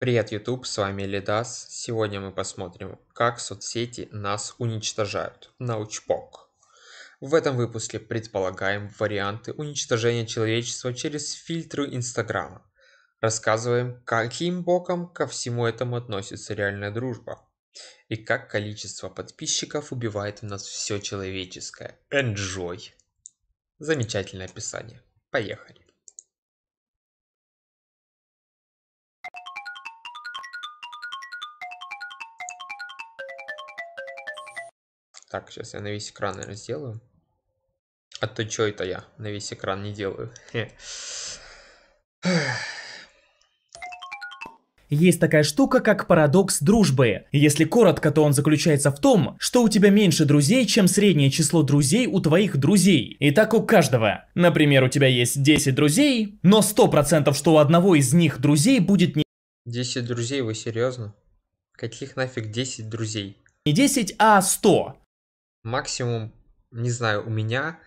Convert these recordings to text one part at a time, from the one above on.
Привет, YouTube, с вами Лидас. Сегодня мы посмотрим, как соцсети нас уничтожают. Научпок. В этом выпуске предполагаем варианты уничтожения человечества через фильтры Инстаграма. Рассказываем, каким боком ко всему этому относится реальная дружба. И как количество подписчиков убивает в нас все человеческое. Enjoy! Замечательное описание. Поехали. Так, сейчас я на весь экран, наверное, сделаю. А то что это я на весь экран не делаю? Есть такая штука, как парадокс дружбы. Если коротко, то он заключается в том, что у тебя меньше друзей, чем среднее число друзей у твоих друзей. И так у каждого. Например, у тебя есть 10 друзей, но 100% что у одного из них друзей будет не... 10 друзей, вы серьезно? Каких нафиг 10 друзей? Не 10, а 100. Максимум, не знаю, у меня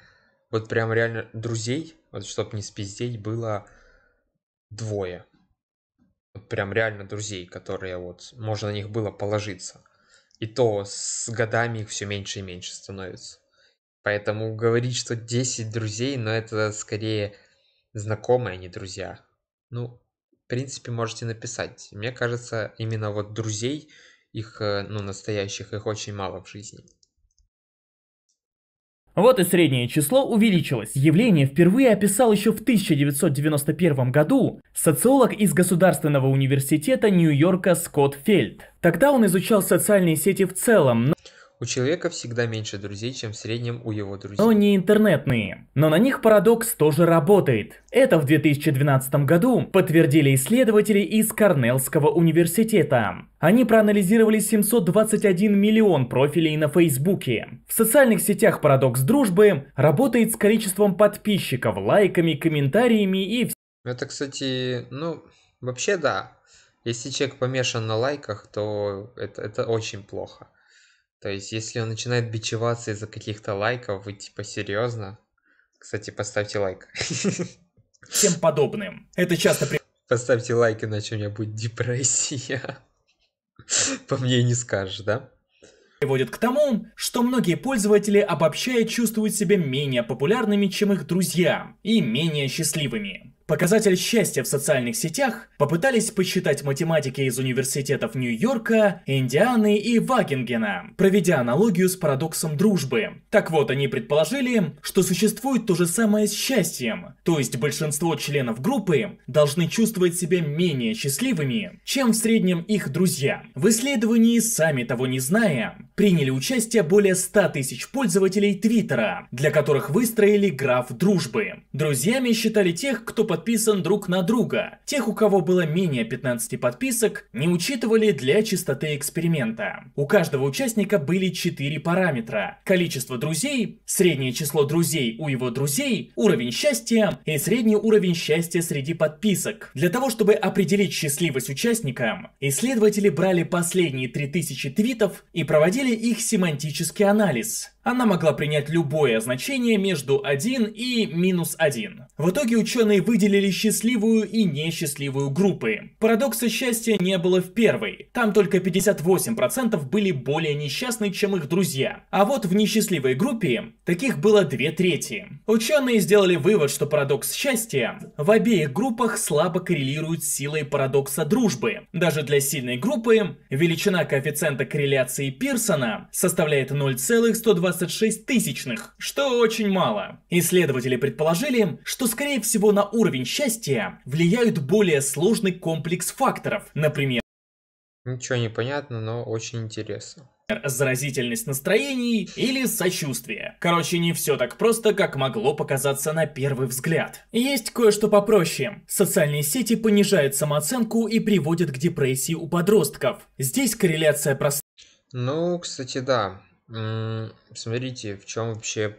вот прям реально друзей, вот чтобы не спиздеть, было двое. Вот прям реально друзей, которые вот, можно на них было положиться. И то с годами их все меньше и меньше становится. Поэтому говорить, что 10 друзей, но это скорее знакомые, а не друзья. Ну, в принципе, можете написать. Мне кажется, именно вот друзей, их, э, ну, настоящих, их очень мало в жизни. Вот и среднее число увеличилось. Явление впервые описал еще в 1991 году социолог из Государственного университета Нью-Йорка Скотт Фельд. Тогда он изучал социальные сети в целом, но... У человека всегда меньше друзей, чем в среднем у его друзей. Но не интернетные. Но на них парадокс тоже работает. Это в 2012 году подтвердили исследователи из Корнеллского университета. Они проанализировали 721 миллион профилей на Фейсбуке. В социальных сетях парадокс дружбы работает с количеством подписчиков, лайками, комментариями и... Это, кстати, ну, вообще да. Если человек помешан на лайках, то это, это очень плохо. То есть, если он начинает бичеваться из-за каких-то лайков, вы типа серьезно? Кстати, поставьте лайк. Всем подобным. Это часто... При... Поставьте лайк, иначе у меня будет депрессия. По мне не скажешь, да? приводит к тому, что многие пользователи обобщая чувствуют себя менее популярными, чем их друзья, и менее счастливыми. Показатель счастья в социальных сетях попытались посчитать математики из университетов Нью-Йорка, Индианы и Вагенгена, проведя аналогию с парадоксом дружбы. Так вот, они предположили, что существует то же самое с счастьем, то есть большинство членов группы должны чувствовать себя менее счастливыми, чем в среднем их друзья. В исследовании, сами того не зная, приняли участие более 100 тысяч пользователей Твиттера, для которых выстроили граф дружбы. Друзьями считали тех, кто подписан друг на друга. Тех, у кого было менее 15 подписок, не учитывали для чистоты эксперимента. У каждого участника были 4 параметра. Количество друзей, среднее число друзей у его друзей, уровень счастья и средний уровень счастья среди подписок. Для того, чтобы определить счастливость участника, исследователи брали последние 3000 твитов и проводили деле их семантический анализ. Она могла принять любое значение между 1 и минус 1. В итоге ученые выделили счастливую и несчастливую группы. Парадокса счастья не было в первой. Там только 58% были более несчастны, чем их друзья. А вот в несчастливой группе таких было две трети. Ученые сделали вывод, что парадокс счастья в обеих группах слабо коррелирует с силой парадокса дружбы. Даже для сильной группы величина коэффициента корреляции Пирсона составляет 0,120 26 тысячных, что очень мало. Исследователи предположили, что скорее всего на уровень счастья влияют более сложный комплекс факторов, например... Ничего не понятно, но очень интересно заразительность настроений или сочувствие. Короче, не все так просто, как могло показаться на первый взгляд. Есть кое-что попроще. Социальные сети понижают самооценку и приводят к депрессии у подростков. Здесь корреляция проста. Ну, кстати, да. Смотрите, в чем вообще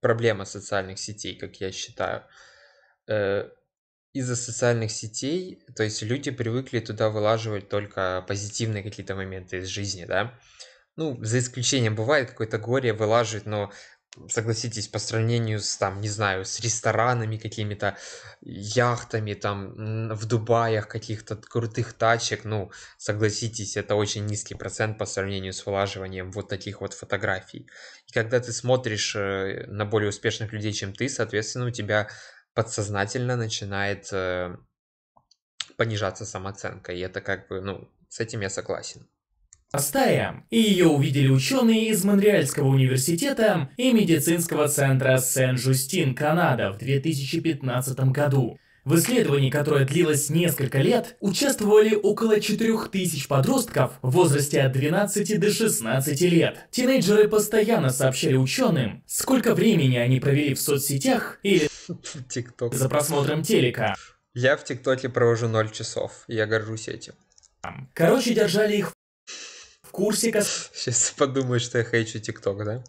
проблема социальных сетей, как я считаю. Э, из-за социальных сетей, то есть люди привыкли туда вылаживать только позитивные какие-то моменты из жизни, да. Ну, за исключением бывает какое-то горе вылаживать, но согласитесь, по сравнению с, там, не знаю, с ресторанами какими-то, яхтами, там, в Дубаях каких-то крутых тачек, ну, согласитесь, это очень низкий процент по сравнению с вылаживанием вот таких вот фотографий. И когда ты смотришь э, на более успешных людей, чем ты, соответственно, у тебя подсознательно начинает э, понижаться самооценка, и это как бы, ну, с этим я согласен. Стая. И ее увидели ученые из Монреальского университета и медицинского центра Сен-Жустин, Канада в 2015 году. В исследовании, которое длилось несколько лет, участвовали около 4000 подростков в возрасте от 12 до 16 лет. Тинейджеры постоянно сообщали ученым, сколько времени они провели в соцсетях или TikTok. за просмотром телека. Я в ТикТоке провожу 0 часов, я горжусь этим. Короче, держали их курсе... Сейчас подумаешь, что я хочу ТикТок, да?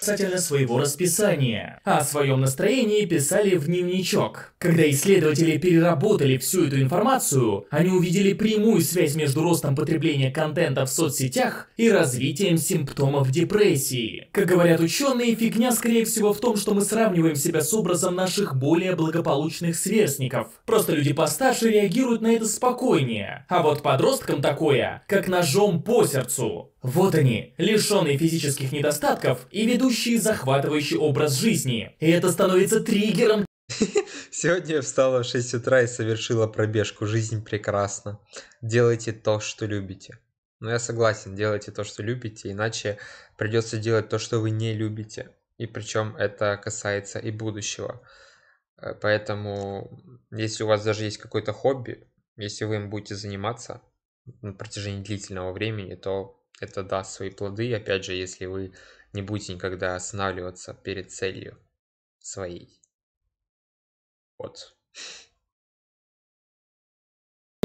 касательно своего расписания. О своем настроении писали в дневничок. Когда исследователи переработали всю эту информацию, они увидели прямую связь между ростом потребления контента в соцсетях и развитием симптомов депрессии. Как говорят ученые, фигня скорее всего в том, что мы сравниваем себя с образом наших более благополучных сверстников. Просто люди постарше реагируют на это спокойнее. А вот подросткам такое, как ножом по сердцу. Вот они, лишенные физических недостатков и ведущие ведущие захватывающий образ жизни. И это становится триггером Сегодня я встала в 6 утра и совершила пробежку. Жизнь прекрасна. Делайте то, что любите. Но ну, я согласен, делайте то, что любите, иначе придется делать то, что вы не любите. И причем это касается и будущего. Э, поэтому, если у вас даже есть какое-то хобби, если вы им будете заниматься на протяжении длительного времени, то это даст свои плоды. И опять же, если вы не будете никогда останавливаться перед целью своей. Вот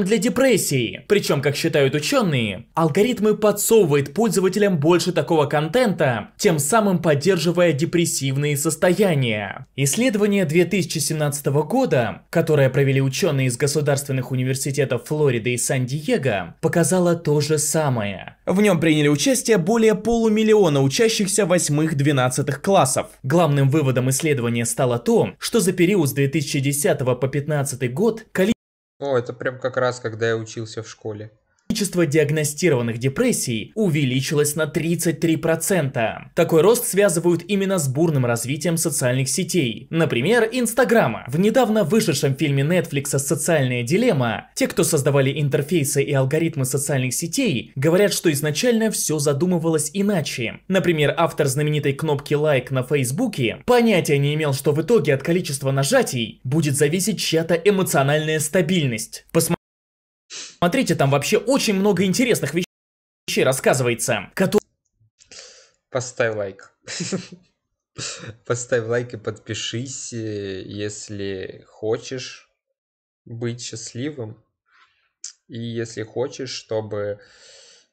для депрессии. Причем, как считают ученые, алгоритмы подсовывают пользователям больше такого контента, тем самым поддерживая депрессивные состояния. Исследование 2017 года, которое провели ученые из государственных университетов Флориды и Сан-Диего, показало то же самое. В нем приняли участие более полумиллиона учащихся 8-12 классов. Главным выводом исследования стало то, что за период с 2010 по 2015 год количество о, это прям как раз, когда я учился в школе количество диагностированных депрессий увеличилось на 33%. Такой рост связывают именно с бурным развитием социальных сетей, например, Инстаграма. В недавно вышедшем фильме Netflix «Социальная дилемма» те, кто создавали интерфейсы и алгоритмы социальных сетей, говорят, что изначально все задумывалось иначе. Например, автор знаменитой кнопки «Лайк» на Фейсбуке понятия не имел, что в итоге от количества нажатий будет зависеть чья-то эмоциональная стабильность. Посмотрите Смотрите, там вообще очень много интересных вещей рассказывается, которые... Поставь лайк. Поставь лайк и подпишись, э, если хочешь быть счастливым. И если хочешь, чтобы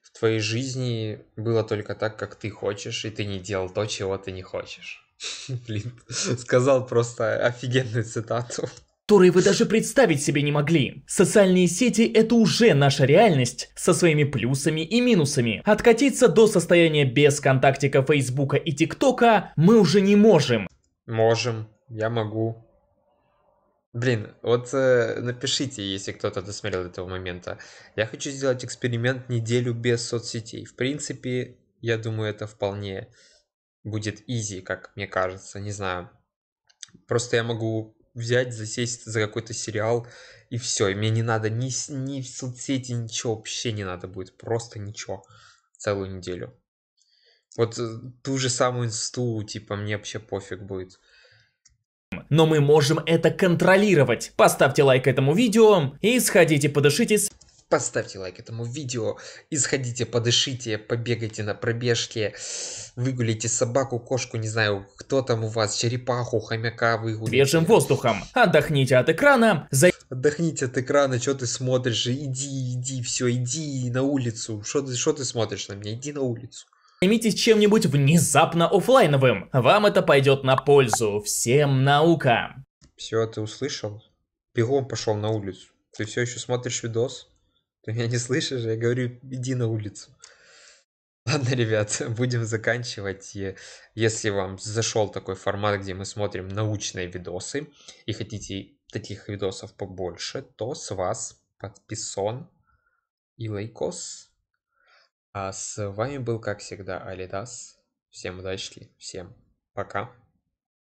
в твоей жизни было только так, как ты хочешь, и ты не делал то, чего ты не хочешь. Блин, сказал просто офигенную цитату которые вы даже представить себе не могли. Социальные сети – это уже наша реальность со своими плюсами и минусами. Откатиться до состояния без контактика Фейсбука и ТикТока мы уже не можем. Можем, я могу. Блин, вот э, напишите, если кто-то досмотрел до этого момента. Я хочу сделать эксперимент неделю без соцсетей. В принципе, я думаю, это вполне будет изи, как мне кажется, не знаю. Просто я могу взять, засесть за какой-то сериал, и все. И мне не надо ни, ни в соцсети, ничего вообще не надо будет. Просто ничего. Целую неделю. Вот э, ту же самую инсту, типа, мне вообще пофиг будет. Но мы можем это контролировать. Поставьте лайк этому видео и сходите подышите Поставьте лайк этому видео, исходите, подышите, побегайте на пробежке, выгулите собаку, кошку, не знаю, кто там у вас, черепаху, хомяка выгулите. Свежим воздухом, отдохните от экрана, за... Отдохните от экрана, что ты смотришь, иди, иди, все, иди на улицу, что ты, что ты смотришь на меня, иди на улицу. Займитесь чем-нибудь внезапно офлайновым, вам это пойдет на пользу, всем наука. Все, ты услышал? Бегом пошел на улицу. Ты все еще смотришь видос? Ты меня не слышишь? Я говорю, иди на улицу. Ладно, ребят, будем заканчивать. И Если вам зашел такой формат, где мы смотрим научные видосы и хотите таких видосов побольше, то с вас подписон и лайкос. А с вами был, как всегда, Алидас. Всем удачи, всем пока.